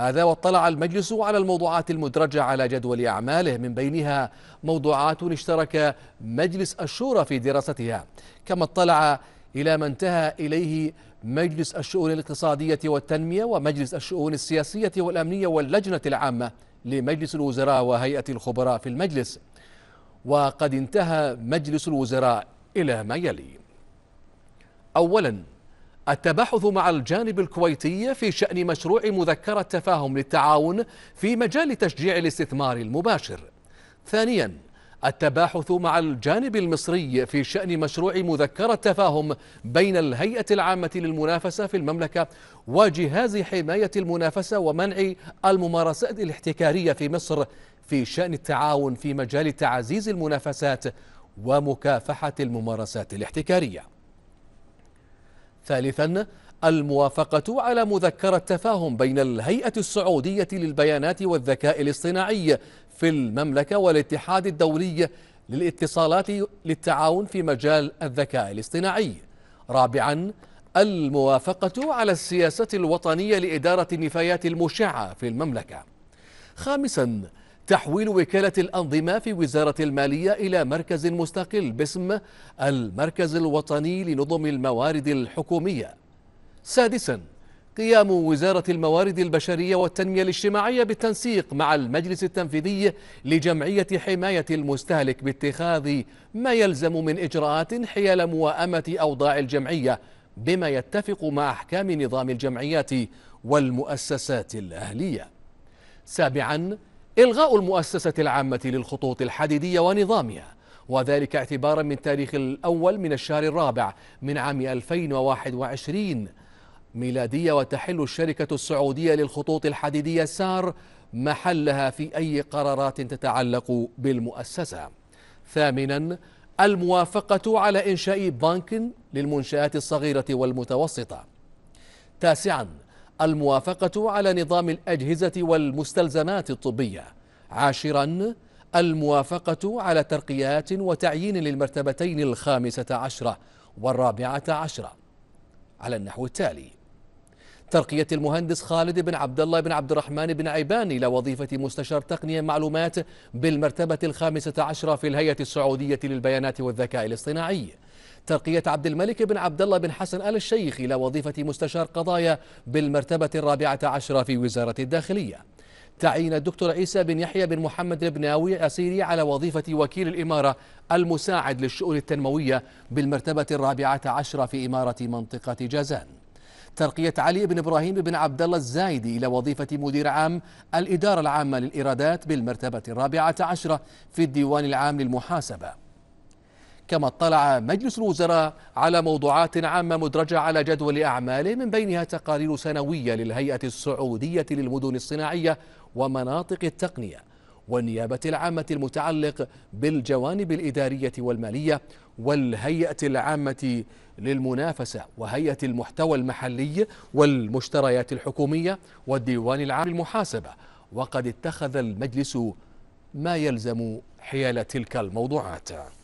هذا واطلع المجلس على الموضوعات المدرجة على جدول أعماله من بينها موضوعات اشترك مجلس الشورى في دراستها كما اطلع إلى ما انتهى إليه مجلس الشؤون الاقتصادية والتنمية ومجلس الشؤون السياسية والأمنية واللجنة العامة لمجلس الوزراء وهيئة الخبراء في المجلس وقد انتهى مجلس الوزراء إلى ما يلي أولاً التباحث مع الجانب الكويتي في شأن مشروع مذكرة تفاهم للتعاون في مجال تشجيع الاستثمار المباشر ثانيا التباحث مع الجانب المصري في شأن مشروع مذكرة تفاهم بين الهيئة العامة للمنافسة في المملكة وجهاز حماية المنافسة ومنع الممارسات الاحتكارية في مصر في شأن التعاون في مجال تعزيز المنافسات ومكافحة الممارسات الاحتكارية ثالثا الموافقة على مذكرة تفاهم بين الهيئة السعودية للبيانات والذكاء الاصطناعي في المملكة والاتحاد الدولي للاتصالات للتعاون في مجال الذكاء الاصطناعي رابعا الموافقة على السياسة الوطنية لإدارة النفايات المشعة في المملكة خامسا تحويل وكالة الأنظمة في وزارة المالية إلى مركز مستقل باسم المركز الوطني لنظم الموارد الحكومية سادسا قيام وزارة الموارد البشرية والتنمية الاجتماعية بالتنسيق مع المجلس التنفيذي لجمعية حماية المستهلك باتخاذ ما يلزم من إجراءات حيال موائمة أوضاع الجمعية بما يتفق مع أحكام نظام الجمعيات والمؤسسات الأهلية سابعا إلغاء المؤسسة العامة للخطوط الحديدية ونظامها وذلك اعتبارا من تاريخ الأول من الشهر الرابع من عام 2021 ميلادية وتحل الشركة السعودية للخطوط الحديدية سار محلها في أي قرارات تتعلق بالمؤسسة ثامنا الموافقة على إنشاء بنك للمنشآت الصغيرة والمتوسطة تاسعا الموافقة على نظام الأجهزة والمستلزمات الطبية عاشرا الموافقة على ترقيات وتعيين للمرتبتين الخامسة عشرة والرابعة عشرة على النحو التالي ترقية المهندس خالد بن عبد الله بن عبد الرحمن بن عيبان إلى وظيفة مستشار تقنية معلومات بالمرتبة الخامسة عشرة في الهيئة السعودية للبيانات والذكاء الاصطناعي ترقية عبد الملك بن عبد الله بن حسن آل الشيخ إلى وظيفة مستشار قضايا بالمرتبة الرابعة عشرة في وزارة الداخلية تعيين الدكتور عيسى بن يحيى بن محمد البناوي أسيري على وظيفة وكيل الإمارة المساعد للشؤون التنموية بالمرتبة الرابعة عشرة في إمارة منطقة جازان ترقية علي بن إبراهيم بن عبد الله الزايدي إلى وظيفة مدير عام الإدارة العامة للإيرادات بالمرتبة الرابعة عشرة في الديوان العام للمحاسبة كما اطلع مجلس الوزراء على موضوعات عامة مدرجة على جدول أعماله من بينها تقارير سنوية للهيئة السعودية للمدن الصناعية ومناطق التقنية والنيابة العامة المتعلق بالجوانب الإدارية والمالية والهيئة العامة للمنافسة وهيئة المحتوى المحلي والمشتريات الحكومية والديوان العام للمحاسبة وقد اتخذ المجلس ما يلزم حيال تلك الموضوعات